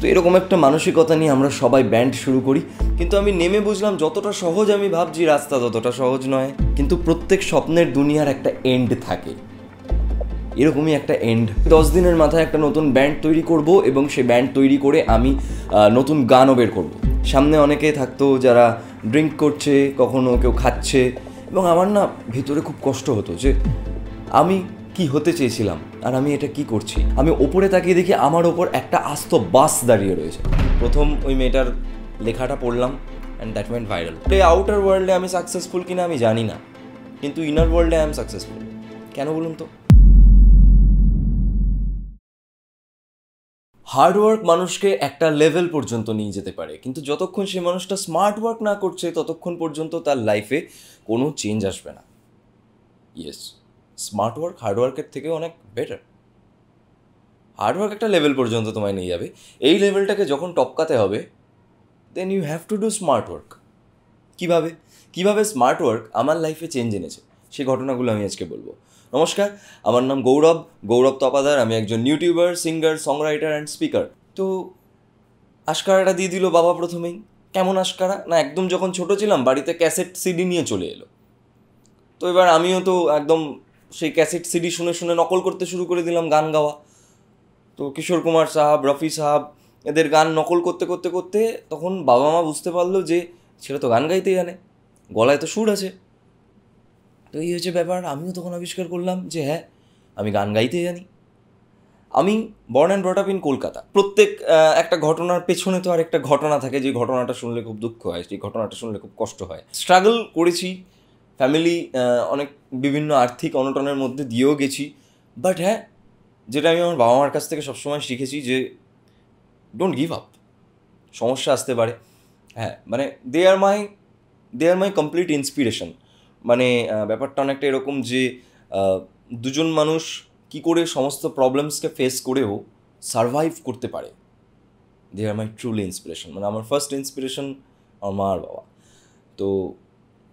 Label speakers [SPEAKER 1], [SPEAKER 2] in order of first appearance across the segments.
[SPEAKER 1] তো এরকম একটা মানসিকতা নিয়ে আমরা সবাই ব্যান্ড শুরু করি কিন্তু আমি নেমে বুঝলাম যতটা সহজ আমি ভাবছি রাস্তা ততটা সহজ নয় কিন্তু প্রত্যেক স্বপ্নের দুনিয়ার একটা এন্ড থাকে এরকমই একটা এন্ড দশ দিনের মাথায় একটা নতুন ব্যান্ড তৈরি করব এবং সেই ব্যান্ড তৈরি করে আমি নতুন গানও বের করবো সামনে অনেকে থাকতো যারা ড্রিঙ্ক করছে কখনো কেউ খাচ্ছে এবং আমার না ভিতরে খুব কষ্ট হতো যে আমি কি হতে চেয়েছিলাম আর আমি এটা কি করছি আমি ওপরে তাকিয়ে দেখি আমার ওপর একটা আস্ত বাস দাঁড়িয়ে রয়েছে প্রথম ওই মেয়েটার লেখাটা পড়লাম অ্যান্ড দ্যাট মেন্ট ভাইরাল তো আউটার ওয়ার্ল্ডে আমি সাকসেসফুল কিনা আমি জানি না কিন্তু ইনার ওয়ার্ল্ডে আই এম সাকসেসফুল কেন বলুন তো হার্ডওয়ার্ক মানুষকে একটা লেভেল পর্যন্ত নিয়ে যেতে পারে কিন্তু যতক্ষণ সে মানুষটা স্মার্ট ওয়ার্ক না করছে ততক্ষণ পর্যন্ত তার লাইফে কোনো চেঞ্জ আসবে না ইয়েস স্মার্ট ওয়ার্ক হার্ডওয়ার্কের থেকে অনেক বেটার হার্ডওয়ার্ক একটা লেভেল পর্যন্ত তোমায় নিয়ে যাবে এই লেভেলটাকে যখন টপকাতে হবে then you have to do smart work কীভাবে কীভাবে স্মার্ট ওয়ার্ক আমার লাইফে চেঞ্জ এনেছে সেই ঘটনাগুলো আমি আজকে বলবো নমস্কার আমার নাম গৌরব গৌরব তপাদার আমি একজন YouTuber singer songwriter and speaker তো আশকারাটা দিয়ে দিল বাবা প্রথমেই কেমন আশকারা না একদম যখন ছোট ছিলাম বাড়িতে ক্যাসেট সিডি নিয়ে চলে এলো তো এবার আমিও তো একদম সেই ক্যাসেট সিডি শুনে শুনে নকল করতে শুরু করে দিলাম গান গাওয়া তো কিশোর কুমার সাহাব রফি সাহাব এদের গান নকল করতে করতে করতে তখন বাবা মা বুঝতে পারলো যে ছেলে তো গান গাইতে জানে গলায় তো সুর আছে তো এই হচ্ছে ব্যাপার আমিও তখন আবিষ্কার করলাম যে হ্যাঁ আমি গান গাইতে জানি আমি born and brought up in Kolkata প্রত্যেক একটা ঘটনার পেছনে তো আর একটা ঘটনা থাকে যে ঘটনাটা শুনলে খুব দুঃখ হয় সেই ঘটনাটা শুনলে খুব কষ্ট হয় স্ট্রাগল করেছি ফ্যামিলি অনেক বিভিন্ন আর্থিক অনটনের মধ্যে দিয়েও গেছি বাট হ্যাঁ যেটা আমি আমার বাবা মার কাছ থেকে সবসময় শিখেছি যে ডোন্ট গিভ আপ সমস্যা আসতে পারে হ্যাঁ মানে দে আর মাই দে আর মাই কমপ্লিট ইন্সপিরেশন মানে ব্যাপারটা অনেকটা এরকম যে দুজন মানুষ কি করে সমস্ত প্রবলেমসকে ফেস করেও সারভাইভ করতে পারে দে আর মাই ট্রুলি ইন্সপিরেশন মানে আমার ফার্স্ট ইন্সপিরেশন আমার মা আর বাবা তো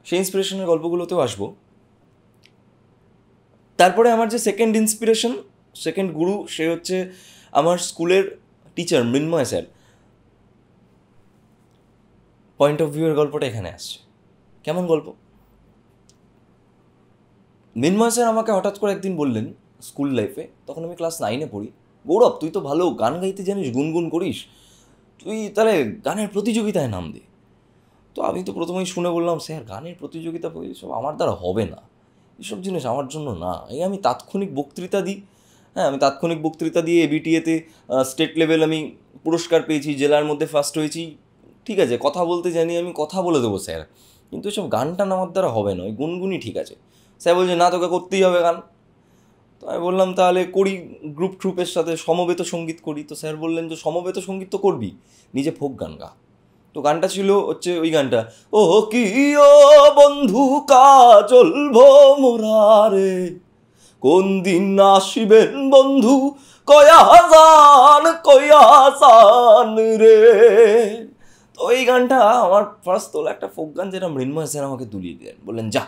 [SPEAKER 1] সেই ইন্সপিরেশনের গল্পগুলোতেও আসবো তারপরে আমার যে সেকেন্ড ইন্সপিরেশন সেকেন্ড গুরু সে হচ্ছে আমার স্কুলের teacher Mrinmoy sir point of ভিউয়ের গল্পটা এখানে আসছে কেমন গল্প মৃন্ময় স্যার আমাকে হঠাৎ করে একদিন বললেন স্কুল লাইফে তখন আমি ক্লাস নাইনে পড়ি গৌরব তুই তো ভালো গান গাইতে জানিস গুনগুন করিস তুই তাহলে গানের প্রতিযোগিতায় নাম দে তো আমি তো প্রথমেই শুনে বললাম স্যার গানের প্রতিযোগিতা সব আমার দ্বারা হবে না এসব জিনিস আমার জন্য না এই আমি তাৎক্ষণিক বক্তৃতা দিই হ্যাঁ আমি তাৎক্ষণিক বক্তৃতা দিয়ে এবিটিএতে স্টেট লেভেল আমি পুরস্কার পেয়েছি জেলার মধ্যে ফার্স্ট হয়েছি ঠিক আছে কথা বলতে জানি আমি কথা বলে দেবো স্যার কিন্তু এসব গানটা আমার দ্বারা হবে না ওই গুনগুনি ঠিক আছে স্যার বলছে না তোকে করতেই হবে গান তো আমি বললাম তাহলে করি গ্রুপ ট্রুপের সাথে সমবেত সঙ্গীত করি তো স্যার বললেন যে সমবেত সঙ্গীত তো করবি নিজে ফোক গান গা তো গানটা ছিল হচ্ছে ওই গানটা ও কি ও বন্ধু কাজল মোরারে কোন দিন আসিবেন বন্ধু কয়াসান কয়াসান রে তো এই গানটা আমার ফার্স্ট তোলা একটা ফোক গান যেটা মৃন্ময় সেন আমাকে তুলিয়ে দিলেন বললেন যা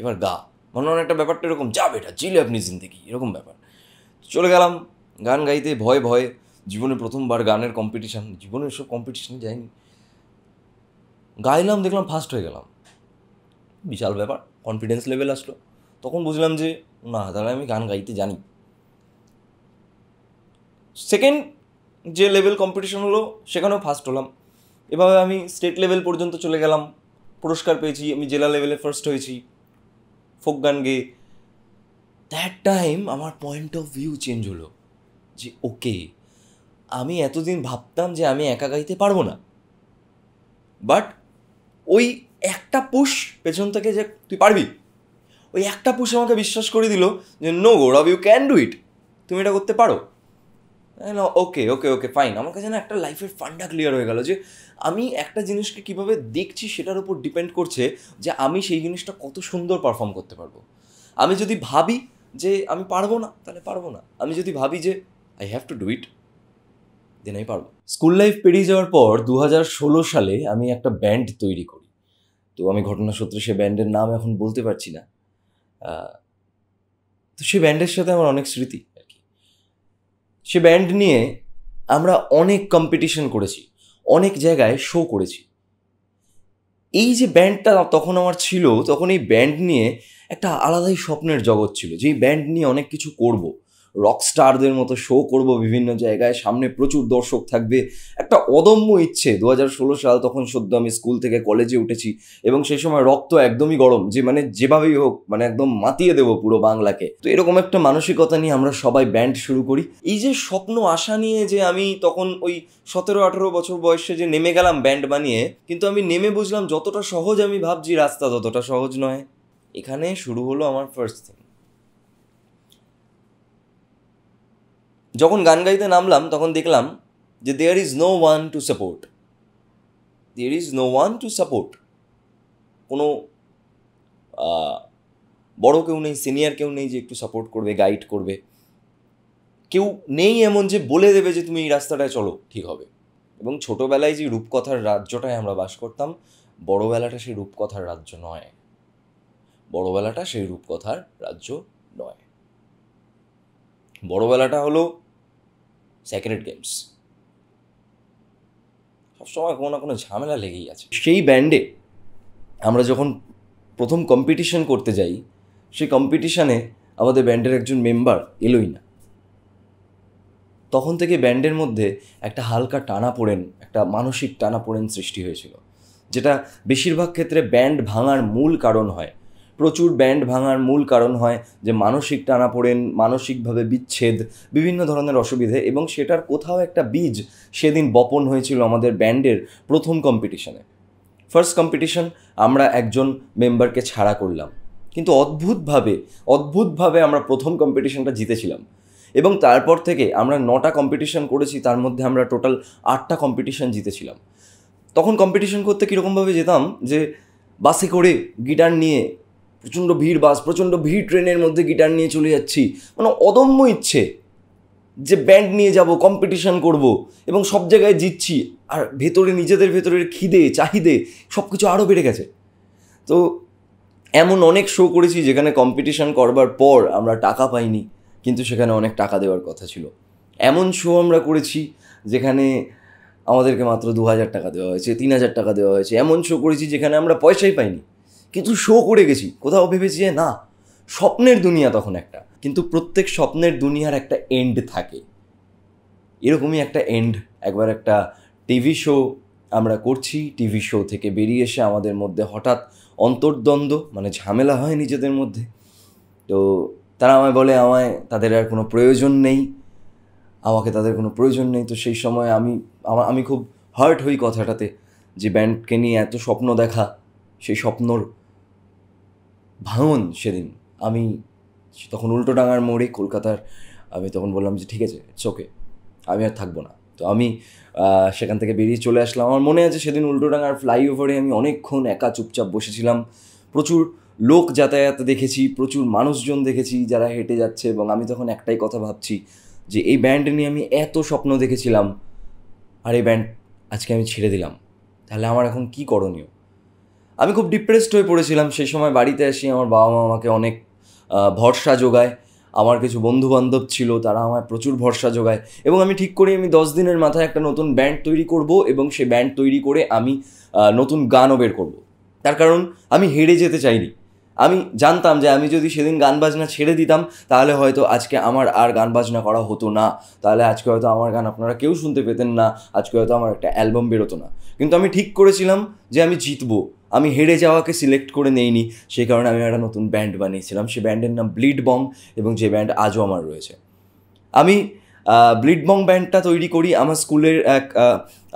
[SPEAKER 1] এবার গা মনে হয় একটা ব্যাপারটা এরকম যা বেটা চিলে আপনি জিন্দেগি এরকম ব্যাপার চলে গেলাম গান গাইতে ভয় ভয় জীবনে প্রথমবার গানের কম্পিটিশান জীবনে সব কম্পিটিশানে যাইনি গাইলাম দেখলাম ফার্স্ট হয়ে গেলাম বিশাল ব্যাপার কনফিডেন্স লেভেল আসলো তখন বুঝলাম যে না তাহলে আমি গান গাইতে জানি সেকেন্ড যে লেভেল কম্পিটিশন হলো সেখানেও ফার্স্ট হলাম এভাবে আমি স্টেট লেভেল পর্যন্ত চলে গেলাম পুরস্কার পেয়েছি আমি জেলা লেভেলে ফার্স্ট হয়েছি ফোক গান গেয়ে দ্যাট টাইম আমার পয়েন্ট অফ ভিউ চেঞ্জ হলো যে ওকে আমি এতদিন ভাবতাম যে আমি একা গাইতে পারবো না বাট ওই একটা পুশ পেছন থেকে যে তুই পারবি ওই একটা পুশ আমাকে বিশ্বাস করে দিল যে no Gourab you can do it তুমি এটা করতে পারো ওকে ওকে ওকে ফাইন আমার কাছে না একটা লাইফের ফান্ডা ক্লিয়ার হয়ে গেল যে আমি একটা জিনিসকে কীভাবে দেখছি সেটার উপর ডিপেন্ড করছে যে আমি সেই জিনিসটা কত সুন্দর পারফর্ম করতে পারবো আমি যদি ভাবি যে আমি পারবো না তাহলে পারবো না আমি যদি ভাবি যে I have to do it দিনেই পারবো স্কুল লাইফ পেরিয়ে যাওয়ার পর দু সালে আমি একটা ব্যান্ড তৈরি করি তো আমি ঘটনা সূত্রে সে ব্যান্ডের নাম এখন বলতে পারছি না তো সে ব্যান্ডের সাথে আমার অনেক স্মৃতি আর কি সে ব্যান্ড নিয়ে আমরা অনেক কম্পিটিশন করেছি অনেক জায়গায় শো করেছি এই যে ব্যান্ডটা তখন আমার ছিল তখন এই ব্যান্ড নিয়ে একটা আলাদাই স্বপ্নের জগৎ ছিল যে এই ব্যান্ড নিয়ে অনেক কিছু করবো রকস্টারদের মতো শো করব বিভিন্ন জায়গায় সামনে প্রচুর দর্শক থাকবে একটা অদম্য ইচ্ছে দু সাল তখন সদ্য আমি স্কুল থেকে কলেজে উঠেছি এবং সেই সময় রক্ত একদমই গরম যে মানে যেভাবেই হোক মানে একদম মাতিয়ে দেবো পুরো বাংলাকে তো এরকম একটা মানসিকতা নিয়ে আমরা সবাই ব্যান্ড শুরু করি এই যে স্বপ্ন আশা নিয়ে যে আমি তখন ওই সতেরো আঠেরো বছর বয়সে যে নেমে গেলাম ব্যান্ড বানিয়ে কিন্তু আমি নেমে বুঝলাম যতটা সহজ আমি ভাবছি রাস্তা ততটা সহজ নয় এখানে শুরু হলো আমার ফার্স্ট থিং যখন গান গাইতে নামলাম তখন দেখলাম যে there is no one to support there is no one to support কোনো বড় কেউ নেই সিনিয়র কেউ নেই যে একটু সাপোর্ট করবে গাইড করবে কেউ নেই এমন যে বলে দেবে যে তুমি এই রাস্তাটায় চলো ঠিক হবে এবং ছোটোবেলায় যে রূপকথার রাজ্যটায় আমরা বাস করতাম বড়োবেলাটা সেই রূপকথার রাজ্য নয় বড়োবেলাটা সেই রূপকথার রাজ্য নয় বড়োবেলাটা হলো স্যাক্রেট গেমস সবসময় কোনো না কোনো ঝামেলা লেগেই আছে সেই ব্যান্ডে আমরা যখন প্রথম কম্পিটিশন করতে যাই সেই কম্পিটিশানে আমাদের ব্যান্ডের একজন মেম্বার এলোই না তখন থেকে ব্যান্ডের মধ্যে একটা হালকা টানা পড়েন একটা মানসিক টানা পড়েন সৃষ্টি হয়েছিল যেটা বেশিরভাগ ক্ষেত্রে ব্যান্ড ভাঙার মূল কারণ হয় প্রচুর ব্যান্ড ভাঙার মূল কারণ হয় যে মানসিক টানাপোড়েন মানসিকভাবে বিচ্ছেদ বিভিন্ন ধরনের অসুবিধে এবং সেটার কোথাও একটা বীজ সেদিন বপন হয়েছিল আমাদের ব্যান্ডের প্রথম কম্পিটিশনে ফার্স্ট কম্পিটিশন আমরা একজন মেম্বারকে ছাড়া করলাম কিন্তু অদ্ভুতভাবে অদ্ভুতভাবে আমরা প্রথম কম্পিটিশনটা জিতেছিলাম এবং তারপর থেকে আমরা নটা কম্পিটিশন করেছি তার মধ্যে আমরা টোটাল আটটা কম্পিটিশন জিতেছিলাম তখন কম্পিটিশন করতে কীরকমভাবে যেতাম যে বাসে করে গিটার নিয়ে প্রচণ্ড ভিড় বাস প্রচণ্ড ভিড় ট্রেনের মধ্যে গিটার নিয়ে চলে যাচ্ছি মানে অদম্য ইচ্ছে যে ব্যান্ড নিয়ে যাব কম্পিটিশান করব এবং সব জায়গায় জিতছি আর ভেতরে নিজেদের ভেতরের খিদে চাহিদে সব কিছু আরও বেড়ে গেছে তো এমন অনেক শো করেছি যেখানে কম্পিটিশান করবার পর আমরা টাকা পাইনি কিন্তু সেখানে অনেক টাকা দেওয়ার কথা ছিল এমন শো আমরা করেছি যেখানে আমাদেরকে মাত্র দু হাজার টাকা দেওয়া হয়েছে তিন হাজার টাকা দেওয়া হয়েছে এমন শো করেছি যেখানে আমরা পয়সাই পাইনি কিন্তু শো করে গেছি কোথাও ভেবেছি যে না স্বপ্নের দুনিয়া তখন একটা কিন্তু প্রত্যেক স্বপ্নের দুনিয়ার একটা এন্ড থাকে এরকমই একটা এন্ড একবার একটা টিভি শো আমরা করছি টিভি শো থেকে বেরিয়ে এসে আমাদের মধ্যে হঠাৎ অন্তর্দ্বন্দ্ব মানে ঝামেলা হয় নিজেদের মধ্যে তো তারা আমায় বলে আমায় তাদের আর কোনো প্রয়োজন নেই আমাকে তাদের কোনো প্রয়োজন নেই তো সেই সময় আমি আমার আমি খুব হার্ট হই কথাটাতে যে ব্যান্ডকে নিয়ে এত স্বপ্ন দেখা সেই স্বপ্নর ভাঙন সেদিন আমি তখন উল্টো ডাঙার মোড়ে কলকাতার আমি তখন বললাম যে ঠিক আছে চোখে আমি আর থাকবো না তো আমি সেখান থেকে বেরিয়ে চলে আসলাম আমার মনে আছে সেদিন উল্টোডাঙার ফ্লাইওভারে আমি অনেকক্ষণ একা চুপচাপ বসেছিলাম প্রচুর লোক যাতায়াত দেখেছি প্রচুর মানুষজন দেখেছি যারা হেঁটে যাচ্ছে এবং আমি তখন একটাই কথা ভাবছি যে এই ব্যান্ড নিয়ে আমি এত স্বপ্ন দেখেছিলাম আর এই ব্যান্ড আজকে আমি ছেড়ে দিলাম তাহলে আমার এখন কি করণীয় আমি খুব ডিপ্রেসড হয়ে পড়েছিলাম সেই সময় বাড়িতে আসি আমার বাবা মা আমাকে অনেক ভরসা যোগায় আমার কিছু বন্ধুবান্ধব ছিল তারা আমায় প্রচুর ভরসা যোগায় এবং আমি ঠিক করি আমি দশ দিনের মাথায় একটা নতুন ব্যান্ড তৈরি করব এবং সেই ব্যান্ড তৈরি করে আমি নতুন গানও বের করব তার কারণ আমি হেরে যেতে চাইনি আমি জানতাম যে আমি যদি সেদিন গান বাজনা ছেড়ে দিতাম তাহলে হয়তো আজকে আমার আর গান বাজনা করা হতো না তাহলে আজকে হয়তো আমার গান আপনারা কেউ শুনতে পেতেন না আজকে হয়তো আমার একটা অ্যালবাম বেরোতো না কিন্তু আমি ঠিক করেছিলাম যে আমি জিতবো আমি হেরে যাওয়াকে সিলেক্ট করে নেইনি সেই কারণে আমি একটা নতুন ব্যান্ড বানিয়েছিলাম সেই ব্যান্ডের নাম ব্লিড বং এবং যে ব্যান্ড আজও আমার রয়েছে আমি বং ব্যান্ডটা তৈরি করি আমার স্কুলের এক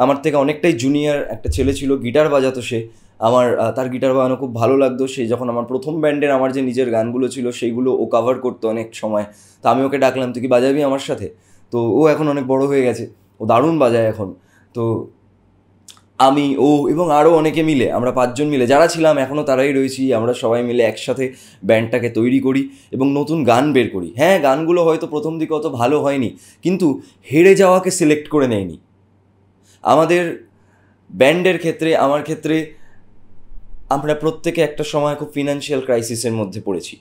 [SPEAKER 1] আমার থেকে অনেকটাই জুনিয়র একটা ছেলে ছিল গিটার বাজাতো সে আমার তার গিটার বাজানো খুব ভালো লাগতো সে যখন আমার প্রথম ব্যান্ডের আমার যে নিজের গানগুলো ছিল সেইগুলো ও কাভার করতো অনেক সময় তো আমি ওকে ডাকলাম তুই কি বাজাবি আমার সাথে তো ও এখন অনেক বড় হয়ে গেছে ও দারুণ বাজায় এখন তো আমি ও এবং আরও অনেকে মিলে আমরা পাঁচজন মিলে যারা ছিলাম এখনও তারাই রয়েছি আমরা সবাই মিলে একসাথে ব্যান্ডটাকে তৈরি করি এবং নতুন গান বের করি হ্যাঁ গানগুলো হয়তো প্রথম দিকে অত ভালো হয়নি কিন্তু হেরে যাওয়াকে সিলেক্ট করে নেয়নি আমাদের ব্যান্ডের ক্ষেত্রে আমার ক্ষেত্রে আমরা প্রত্যেকে একটা সময় খুব ফিনান্সিয়াল ক্রাইসিসের মধ্যে পড়েছি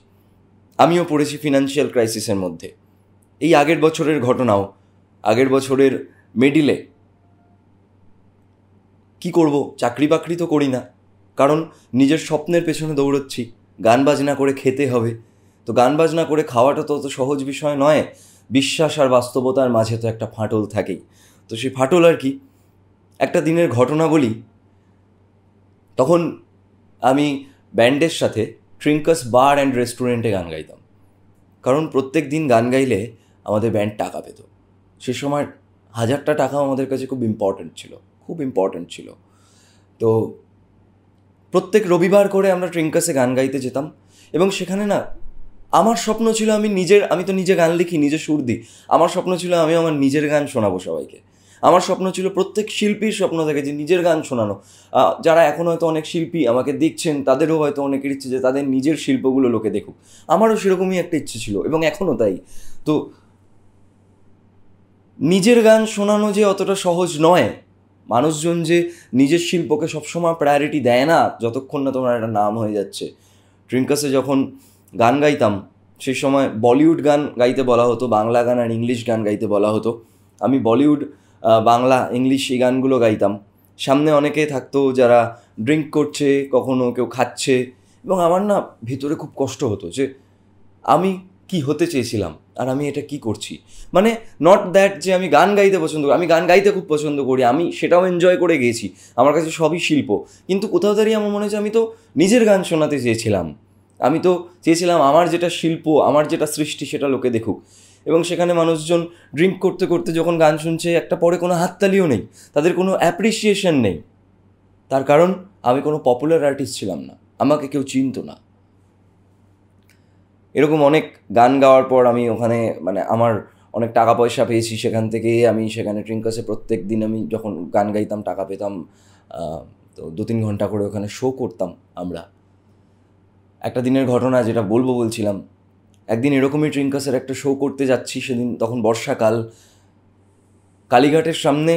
[SPEAKER 1] আমিও পড়েছি ফিনান্সিয়াল ক্রাইসিসের মধ্যে এই আগের বছরের ঘটনাও আগের বছরের মিডিলে কি করব চাকরি বাকরি তো করি না কারণ নিজের স্বপ্নের পেছনে দৌড়চ্ছি গান বাজনা করে খেতে হবে তো গান বাজনা করে খাওয়াটা তো অত সহজ বিষয় নয় বিশ্বাস আর বাস্তবতার মাঝে তো একটা ফাটল থাকেই তো সেই ফাটল আর কি একটা দিনের ঘটনা বলি তখন আমি ব্যান্ডের সাথে ট্রিঙ্কাস বার অ্যান্ড রেস্টুরেন্টে গান গাইতাম কারণ প্রত্যেক দিন গান গাইলে আমাদের ব্যান্ড টাকা পেত সে সময় হাজারটা টাকাও আমাদের কাছে খুব ইম্পর্ট্যান্ট ছিল খুব ইম্পর্ট্যান্ট ছিল তো প্রত্যেক রবিবার করে আমরা ট্রিঙ্কাসে গান গাইতে যেতাম এবং সেখানে না আমার স্বপ্ন ছিল আমি নিজের আমি তো নিজে গান লিখি নিজে সুর দিই আমার স্বপ্ন ছিল আমি আমার নিজের গান শোনাবো সবাইকে আমার স্বপ্ন ছিল প্রত্যেক শিল্পীর স্বপ্ন থাকে যে নিজের গান শোনানো যারা এখন হয়তো অনেক শিল্পী আমাকে দেখছেন তাদেরও হয়তো অনেকের ইচ্ছে যে তাদের নিজের শিল্পগুলো লোকে দেখুক আমারও সেরকমই একটা ইচ্ছে ছিল এবং এখনও তাই তো নিজের গান শোনানো যে অতটা সহজ নয় মানুষজন যে নিজের শিল্পকে সবসময় প্রায়োরিটি দেয় না যতক্ষণ না তোমার একটা নাম হয়ে যাচ্ছে ট্রিঙ্কাসে যখন গান গাইতাম সেই সময় বলিউড গান গাইতে বলা হতো বাংলা গান আর ইংলিশ গান গাইতে বলা হতো আমি বলিউড বাংলা ইংলিশ এই গানগুলো গাইতাম সামনে অনেকে থাকতো যারা ড্রিঙ্ক করছে কখনো কেউ খাচ্ছে এবং আমার না ভিতরে খুব কষ্ট হতো যে আমি কি হতে চেয়েছিলাম আর আমি এটা কি করছি মানে নট দ্যাট যে আমি গান গাইতে পছন্দ করি আমি গান গাইতে খুব পছন্দ করি আমি সেটাও এনজয় করে গেছি আমার কাছে সবই শিল্প কিন্তু কোথাও দাঁড়িয়ে আমার মনে হয়েছে আমি তো নিজের গান শোনাতে চেয়েছিলাম আমি তো চেয়েছিলাম আমার যেটা শিল্প আমার যেটা সৃষ্টি সেটা লোকে দেখুক এবং সেখানে মানুষজন ড্রিঙ্ক করতে করতে যখন গান শুনছে একটা পরে কোনো হাততালিও নেই তাদের কোনো অ্যাপ্রিসিয়েশন নেই তার কারণ আমি কোনো পপুলার আর্টিস্ট ছিলাম না আমাকে কেউ চিনত না এরকম অনেক গান গাওয়ার পর আমি ওখানে মানে আমার অনেক টাকা পয়সা পেয়েছি সেখান থেকে আমি সেখানে ট্রিঙ্কাসে প্রত্যেক দিন আমি যখন গান গাইতাম টাকা পেতাম তো দু তিন ঘন্টা করে ওখানে শো করতাম আমরা একটা দিনের ঘটনা যেটা বলবো বলছিলাম একদিন এরকমই ট্রিঙ্কাসের একটা শো করতে যাচ্ছি সেদিন তখন বর্ষাকাল কালীঘাটের সামনে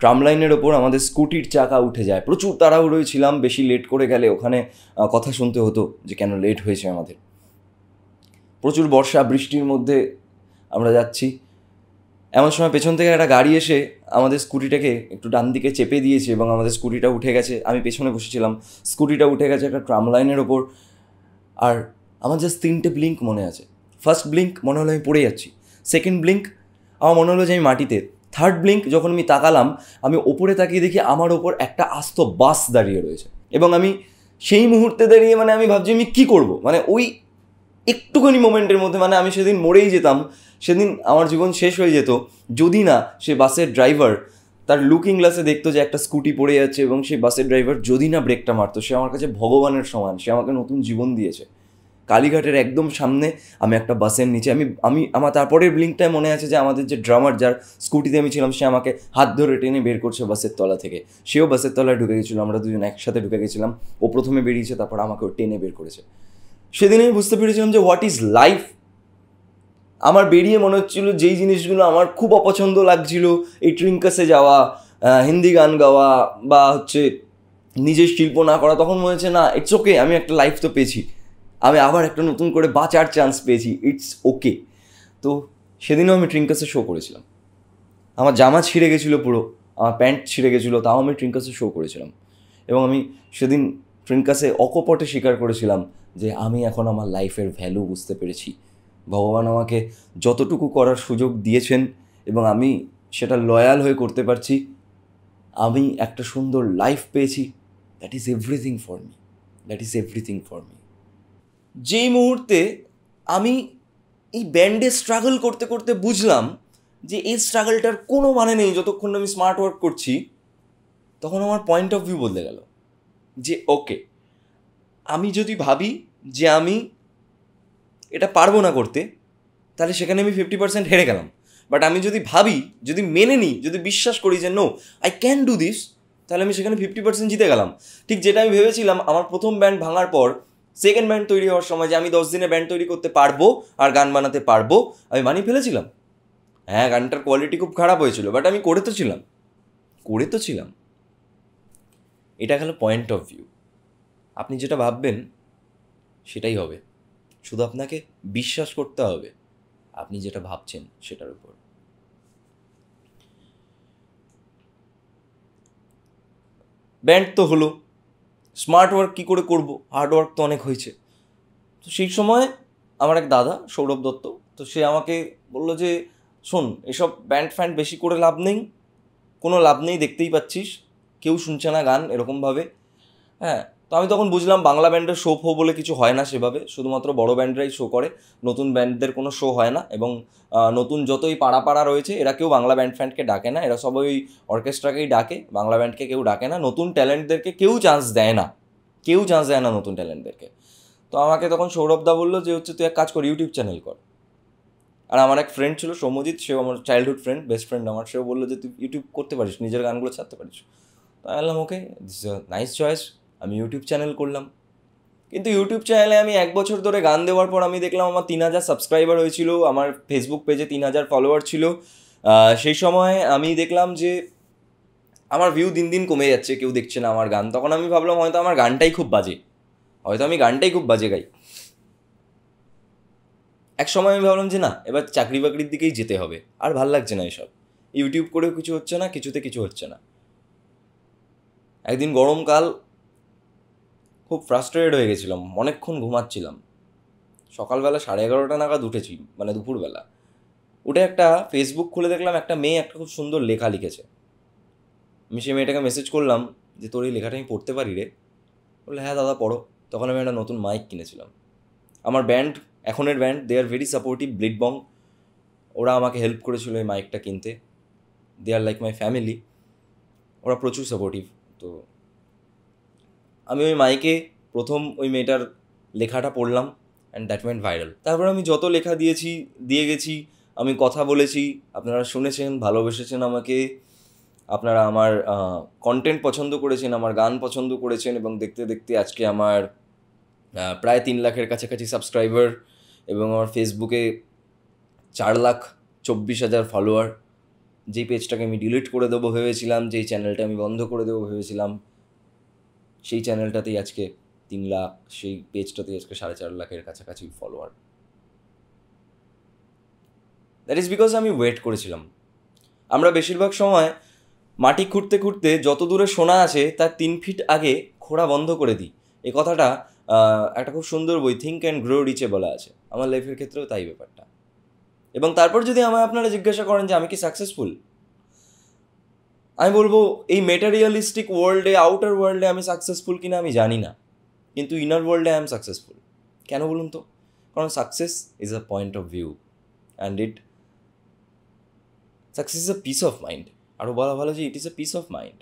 [SPEAKER 1] ট্রামলাইনের ওপর আমাদের স্কুটির চাকা উঠে যায় প্রচুর তাড়াহুড়োই ছিলাম বেশি লেট করে গেলে ওখানে কথা শুনতে হতো যে কেন লেট হয়েছে আমাদের প্রচুর বর্ষা বৃষ্টির মধ্যে আমরা যাচ্ছি এমন সময় পেছন থেকে একটা গাড়ি এসে আমাদের স্কুটিটাকে একটু ডান দিকে চেপে দিয়েছে এবং আমাদের স্কুটিটা উঠে গেছে আমি পেছনে বসেছিলাম স্কুটিটা উঠে গেছে একটা ট্রাম লাইনের ওপর আর আমার জাস্ট তিনটে ব্লিঙ্ক মনে আছে ফার্স্ট ব্লিঙ্ক মনে হলো আমি পড়ে যাচ্ছি সেকেন্ড ব্লিঙ্ক আমার মনে হলো যে আমি মাটিতে থার্ড ব্লিঙ্ক যখন আমি তাকালাম আমি ওপরে তাকিয়ে দেখি আমার ওপর একটা আস্ত বাস দাঁড়িয়ে রয়েছে এবং আমি সেই মুহূর্তে দাঁড়িয়ে মানে আমি ভাবছি আমি কী করবো মানে ওই একটুখানি মোমেন্টের মধ্যে মানে আমি সেদিন মরেই যেতাম সেদিন আমার জীবন শেষ হয়ে যেত যদি না সে বাসের ড্রাইভার তার লুকিং গ্লাসে দেখতো যে একটা স্কুটি পড়ে যাচ্ছে এবং সেই বাসের ড্রাইভার যদি না ব্রেকটা মারতো সে আমার কাছে ভগবানের সমান সে আমাকে নতুন জীবন দিয়েছে কালীঘাটের একদম সামনে আমি একটা বাসের নিচে আমি আমি আমার তারপরের ব্লিঙ্কটায় মনে আছে যে আমাদের যে ড্রামার যার স্কুটিতে আমি ছিলাম সে আমাকে হাত ধরে টেনে বের করছে বাসের তলা থেকে সেও বাসের তলায় ঢুকে গেছিলো আমরা দুজন একসাথে ঢুকে গেছিলাম ও প্রথমে বেরিয়েছে তারপর ও টেনে বের করেছে সেদিন আমি বুঝতে পেরেছিলাম যে হোয়াট ইজ লাইফ আমার বেরিয়ে মনে হচ্ছিল যেই জিনিসগুলো আমার খুব অপছন্দ লাগছিল এই ট্রিঙ্কাসে যাওয়া হিন্দি গান গাওয়া বা হচ্ছে নিজের শিল্প না করা তখন মনে হচ্ছে না ইটস ওকে আমি একটা লাইফ তো পেয়েছি আমি আবার একটা নতুন করে বাঁচার চান্স পেয়েছি ইটস ওকে তো সেদিনও আমি ট্রিঙ্কাসে শো করেছিলাম আমার জামা ছিঁড়ে গেছিলো পুরো আমার প্যান্ট ছিঁড়ে গেছিলো তাও আমি ট্রিঙ্কাসে শো করেছিলাম এবং আমি সেদিন ফ্রিনকাসে অকপটে স্বীকার করেছিলাম যে আমি এখন আমার লাইফের ভ্যালু বুঝতে পেরেছি ভগবান আমাকে যতটুকু করার সুযোগ দিয়েছেন এবং আমি সেটা লয়াল হয়ে করতে পারছি আমি একটা সুন্দর লাইফ পেয়েছি that is everything for me that is everything for me যেই মুহূর্তে আমি এই ব্যান্ডে স্ট্রাগল করতে করতে বুঝলাম যে এই স্ট্রাগলটার কোনো মানে নেই যতক্ষণ আমি স্মার্ট ওয়ার্ক করছি তখন আমার পয়েন্ট অফ ভিউ বদলে গেল যে ওকে আমি যদি ভাবি যে আমি এটা পারবো না করতে তাহলে সেখানে আমি ফিফটি পার্সেন্ট হেরে গেলাম বাট আমি যদি ভাবি যদি মেনে নিই যদি বিশ্বাস করি যে no I can do this তাহলে আমি সেখানে ফিফটি পার্সেন্ট জিতে গেলাম ঠিক যেটা আমি ভেবেছিলাম আমার প্রথম ব্যান্ড ভাঙার পর সেকেন্ড ব্যান্ড তৈরি হওয়ার সময় যে আমি দশ দিনে ব্যান্ড তৈরি করতে পারবো আর গান বানাতে পারবো আমি মানিয়ে ফেলেছিলাম হ্যাঁ গানটার কোয়ালিটি খুব খারাপ হয়েছিল বাট আমি করে তো ছিলাম করে তো ছিলাম এটা গেল পয়েন্ট অফ ভিউ আপনি যেটা ভাববেন সেটাই হবে শুধু আপনাকে বিশ্বাস করতে হবে আপনি যেটা ভাবছেন সেটার উপর ব্যান্ড তো হলো স্মার্ট ওয়ার্ক কী করে করবো হার্ড ওয়ার্ক তো অনেক হয়েছে তো সেই সময় আমার এক দাদা সৌরভ দত্ত তো সে আমাকে বললো যে শোন এসব ব্যান্ড ফ্যান্ড বেশি করে লাভ নেই কোনো লাভ নেই দেখতেই পাচ্ছিস কেউ শুনছে না গান এরকমভাবে হ্যাঁ তো আমি তখন বুঝলাম বাংলা ব্যান্ডের শো ফো বলে কিছু হয় না সেভাবে শুধুমাত্র বড় ব্যান্ডরাই শো করে নতুন ব্যান্ডদের কোনো শো হয় না এবং নতুন যতই পাড়া পাড়া রয়েছে এরা কেউ বাংলা ব্যান্ড ফ্যান্ডকে ডাকে না এরা সবাই ওই অর্কেস্ট্রাকেই ডাকে বাংলা ব্যান্ডকে কেউ ডাকে না নতুন ট্যালেন্টদেরকে কেউ চান্স দেয় না কেউ চান্স দেয় না নতুন ট্যালেন্টদেরকে তো আমাকে তখন সৌরভদা বললো যে হচ্ছে তুই এক কাজ কর ইউটিউব চ্যানেল কর আর আমার এক ফ্রেন্ড ছিল সৌম্যজিৎ সেও আমার চাইল্ডহুড ফ্রেন্ড বেস্ট ফ্রেন্ড আমার সেও বললো যে তুই ইউটিউব করতে পারিস নিজের গানগুলো ছাড়তে পারিস তো আমি বললাম ওকে দিস নাইস চয়েস আমি ইউটিউব চ্যানেল করলাম কিন্তু ইউটিউব চ্যানেলে আমি এক বছর ধরে গান দেওয়ার পর আমি দেখলাম আমার তিন হাজার সাবস্ক্রাইবার হয়েছিল আমার ফেসবুক পেজে তিন হাজার ফলোয়ার ছিল সেই সময় আমি দেখলাম যে আমার ভিউ দিন দিন কমে যাচ্ছে কেউ দেখছে না আমার গান তখন আমি ভাবলাম হয়তো আমার গানটাই খুব বাজে হয়তো আমি গানটাই খুব বাজে গাই এক সময় আমি ভাবলাম যে না এবার চাকরি বাকরির দিকেই যেতে হবে আর ভাল লাগছে না এসব ইউটিউব করেও কিছু হচ্ছে না কিছুতে কিছু হচ্ছে না একদিন গরমকাল খুব ফ্রাস্ট্রেটেড হয়ে গেছিলাম অনেকক্ষণ ঘুমাচ্ছিলাম সকালবেলা সাড়ে এগারোটা নাগাদ উঠেছি মানে দুপুরবেলা উঠে একটা ফেসবুক খুলে দেখলাম একটা মেয়ে একটা খুব সুন্দর লেখা লিখেছে আমি সেই মেয়েটাকে মেসেজ করলাম যে তোর এই লেখাটা আমি পড়তে পারি রে বললে হ্যাঁ দাদা পড়ো তখন আমি একটা নতুন মাইক কিনেছিলাম আমার ব্যান্ড এখনের band they are very supportive ব্লিডবং ওরা আমাকে হেল্প করেছিল এই মাইকটা কিনতে দে আর লাইক মাই ফ্যামিলি ওরা প্রচুর সাপোর্টিভ তো আমি ওই মাইকে প্রথম ওই মেয়েটার লেখাটা পড়লাম অ্যান্ড দ্যাট ওয়েন্ট ভাইরাল তারপর আমি যত লেখা দিয়েছি দিয়ে গেছি আমি কথা বলেছি আপনারা শুনেছেন ভালোবেসেছেন আমাকে আপনারা আমার কন্টেন্ট পছন্দ করেছেন আমার গান পছন্দ করেছেন এবং দেখতে দেখতে আজকে আমার প্রায় তিন লাখের কাছাকাছি সাবস্ক্রাইবার এবং আমার ফেসবুকে চার লাখ চব্বিশ হাজার ফলোয়ার যেই পেজটাকে আমি ডিলিট করে দেবো ভেবেছিলাম যেই চ্যানেলটা আমি বন্ধ করে দেবো ভেবেছিলাম সেই চ্যানেলটাতেই আজকে তিন লাখ সেই পেজটাতেই আজকে সাড়ে চার লাখের কাছাকাছি ফলোয়ার দ্যাট ইজ বিকজ আমি ওয়েট করেছিলাম আমরা বেশিরভাগ সময় মাটি খুঁড়তে খুঁড়তে যত দূরে সোনা আছে তার তিন ফিট আগে খোঁড়া বন্ধ করে দিই এ কথাটা একটা খুব সুন্দর বই থিঙ্ক অ্যান্ড গ্রো রিচে বলা আছে আমার লাইফের ক্ষেত্রেও তাই ব্যাপারটা এবং তারপর যদি আমায় আপনারা জিজ্ঞাসা করেন যে আমি কি সাকসেসফুল আমি বলবো এই মেটেরিয়ালিস্টিক ওয়ার্ল্ডে আউটার ওয়ার্ল্ডে আমি সাকসেসফুল কিনা আমি জানি না কিন্তু ইনার ওয়ার্ল্ডে আই এম সাকসেসফুল কেন বলুন তো কারণ success is a point of view and it success is a peace of mind আরও বলা ভালো যে it is a peace of mind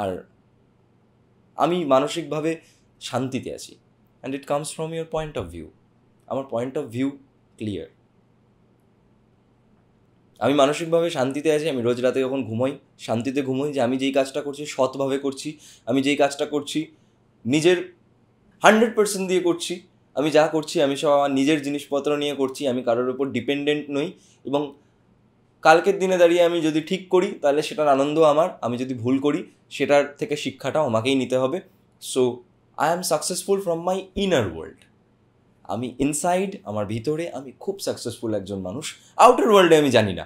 [SPEAKER 1] আর আমি মানসিকভাবে শান্তিতে আছি and it comes from your point of view আমার পয়েন্ট অফ ভিউ ক্লিয়ার আমি মানসিকভাবে শান্তিতে আছি আমি রোজ রাতে যখন ঘুমোই শান্তিতে ঘুমোই যে আমি যেই কাজটা করছি সৎভাবে করছি আমি যেই কাজটা করছি নিজের হান্ড্রেড পার্সেন্ট দিয়ে করছি আমি যা করছি আমি সব আমার নিজের জিনিসপত্র নিয়ে করছি আমি কারোর ওপর ডিপেন্ডেন্ট নই এবং কালকের দিনে দাঁড়িয়ে আমি যদি ঠিক করি তাহলে সেটার আনন্দ আমার আমি যদি ভুল করি সেটার থেকে শিক্ষাটাও আমাকেই নিতে হবে so I am successful from my inner world আমি ইনসাইড আমার ভিতরে আমি খুব সাকসেসফুল একজন মানুষ আউটার ওয়ার্ল্ডে আমি জানি না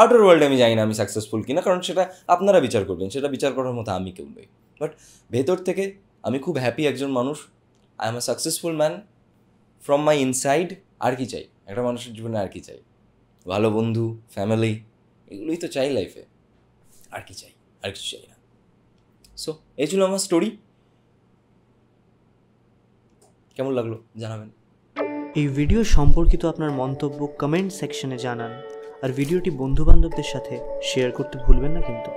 [SPEAKER 1] আউটার ওয়ার্ল্ডে আমি জানি না আমি সাকসেসফুল কিনা কারণ সেটা আপনারা বিচার করবেন সেটা বিচার করার মতো আমি কেউ নই বাট ভেতর থেকে আমি খুব হ্যাপি একজন মানুষ I am a successful man from my inside আর কি চাই একটা মানুষের জীবনে আর কি চাই ভালো বন্ধু ফ্যামিলি এগুলোই তো চাই লাইফে আর কি চাই আর কিছু চাই না সো এই ছিল আমার স্টোরি কেমন লাগলো জানাবেন এই ভিডিও সম্পর্কিত আপনার মন্তব্য কমেন্ট সেকশনে জানান আর ভিডিওটি বন্ধুবান্ধবদের সাথে শেয়ার করতে ভুলবেন না কিন্তু